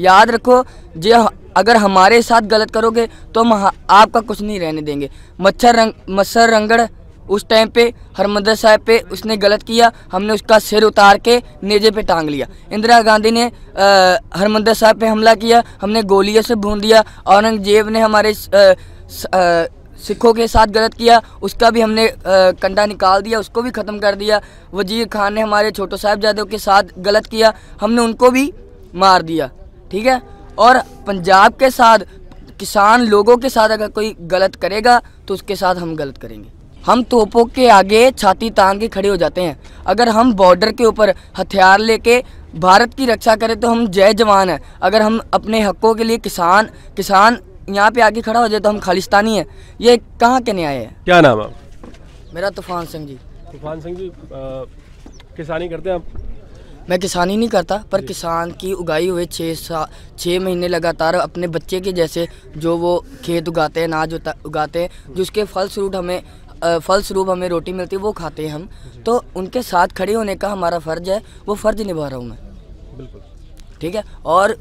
याद रखो जो अगर हमारे साथ गलत करोगे तो हम आपका कुछ नहीं रहने देंगे मच्छर रंग मच्छर रंगड़ उस टाइम पे हरमंदर साहब पे उसने गलत किया हमने उसका सिर उतार के नेजे पे टांग लिया इंदिरा गांधी ने हरमंदर साहब पे हमला किया हमने गोलियों से भून दिया औरंगजेब ने हमारे सिखों के साथ गलत किया उसका भी हमने आ, कंडा निकाल दिया उसको भी ख़त्म कर दिया वजीर खान ने हमारे छोटो साहबजादों के साथ गलत किया हमने उनको भी मार दिया ठीक है और पंजाब के साथ किसान लोगों के साथ अगर कोई गलत करेगा तो उसके साथ हम गलत करेंगे हम तोपों के आगे छाती तांग के खड़े हो जाते हैं अगर हम बॉर्डर के ऊपर हथियार लेके भारत की रक्षा करें तो हम जय जवान हैं अगर हम अपने हकों के लिए किसान किसान यहाँ पे आगे खड़ा हो जाए तो हम खालिस्तानी हैं ये कहाँ के न्याय है क्या नाम है मेरा तूफान सिंह जी तूफान सिंह जी आ, किसानी करते हैं आप मैं किसानी नहीं करता पर किसान की उगाई हुए छः सा छः महीने लगातार अपने बच्चे के जैसे जो वो खेत उगाते हैं अनाज उगाते हैं जिसके फलस्वरूप हमें फलस्वरूप हमें रोटी मिलती है वो खाते हैं हम तो उनके साथ खड़े होने का हमारा फ़र्ज़ है वो फ़र्ज़ निभा रहा हूँ मैं बिल्कुल ठीक है और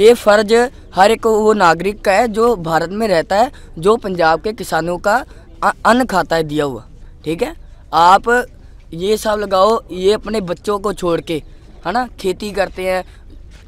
ये फ़र्ज हर एक वो नागरिक का है जो भारत में रहता है जो पंजाब के किसानों का अन्न खाता है दिया हुआ ठीक है आप ये सब लगाओ ये अपने बच्चों को छोड़ के है ना खेती करते हैं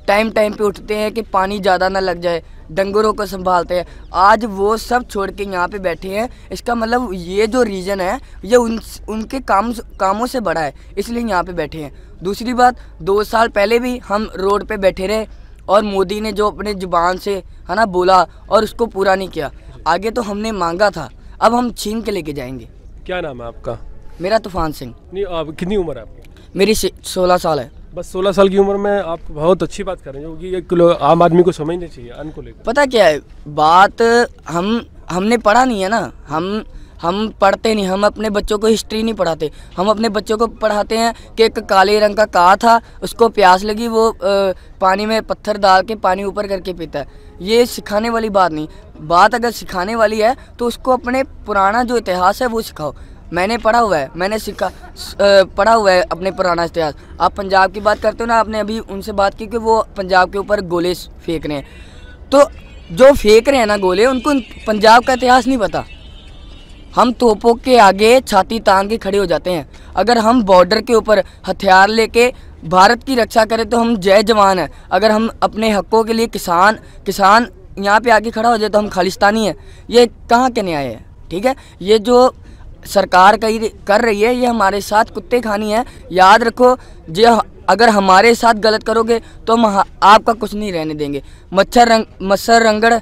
टाइम टाइम पे उठते हैं कि पानी ज़्यादा ना लग जाए डंगरों को संभालते हैं आज वो सब छोड़ के यहाँ पे बैठे हैं इसका मतलब ये जो रीज़न है ये उन उनके काम कामों से बड़ा है इसलिए यहाँ पे बैठे हैं दूसरी बात दो साल पहले भी हम रोड पे बैठे रहे और मोदी ने जो अपने जुबान से है ना बोला और उसको पूरा नहीं किया आगे तो हमने मांगा था अब हम छीन के लेके जाएंगे क्या नाम है आपका मेरा तूफान सिंह नहीं आप कितनी उम्र है आपकी मेरी सोलह साल है बस सोलह साल की उम्र में आप बहुत अच्छी बात कर रहे हैं क्योंकि एक आम आदमी को समझनी चाहिए अन्न को लेकर पता क्या है बात हम हमने पढ़ा नहीं है ना हम हम पढ़ते नहीं हम अपने बच्चों को हिस्ट्री नहीं पढ़ाते हम अपने बच्चों को पढ़ाते हैं कि एक काले रंग का कहा था उसको प्यास लगी वो आ, पानी में पत्थर डाल के पानी ऊपर करके पीता है ये सिखाने वाली बात नहीं बात अगर सिखाने वाली है तो उसको अपने पुराना जो इतिहास है वो सिखाओ मैंने पढ़ा हुआ है मैंने सीखा पढ़ा हुआ है अपने पुराना इतिहास आप पंजाब की बात करते हो ना आपने अभी उनसे बात की कि वो पंजाब के ऊपर गोले फेंक रहे हैं तो जो फेंक रहे हैं ना गोले उनको पंजाब का इतिहास नहीं पता हम तोपों के आगे छाती तान के खड़े हो जाते हैं अगर हम बॉर्डर के ऊपर हथियार लेके भारत की रक्षा करें तो हम जय जवान हैं अगर हम अपने हकों के लिए किसान किसान यहाँ पे आके खड़ा हो जाए तो हम खालिस्तानी हैं ये कहाँ के न्याय है ठीक है ये जो सरकार कही कर रही है ये हमारे साथ कुत्ते खानी है याद रखो जो अगर हमारे साथ गलत करोगे तो हम आपका कुछ नहीं रहने देंगे मच्छर रंग मच्छर रंगड़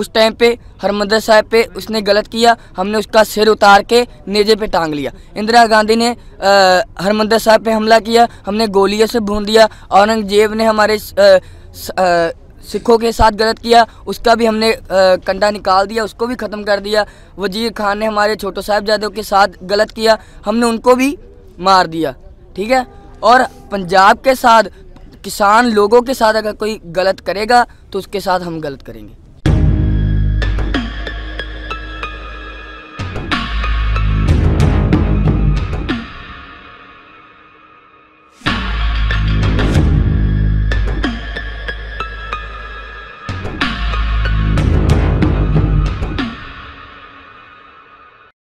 उस टाइम पे हरमंदर साहब पे उसने गलत किया हमने उसका सिर उतार के नेजे पे टांग लिया इंदिरा गांधी ने हरमंदर साहब पे हमला किया हमने गोलियों से भून दिया औरंगजेब ने हमारे आ, आ, सिखों के साथ गलत किया उसका भी हमने कंडा निकाल दिया उसको भी ख़त्म कर दिया वजीर खान ने हमारे छोटो साहबजादों के साथ गलत किया हमने उनको भी मार दिया ठीक है और पंजाब के साथ किसान लोगों के साथ अगर कोई गलत करेगा तो उसके साथ हम गलत करेंगे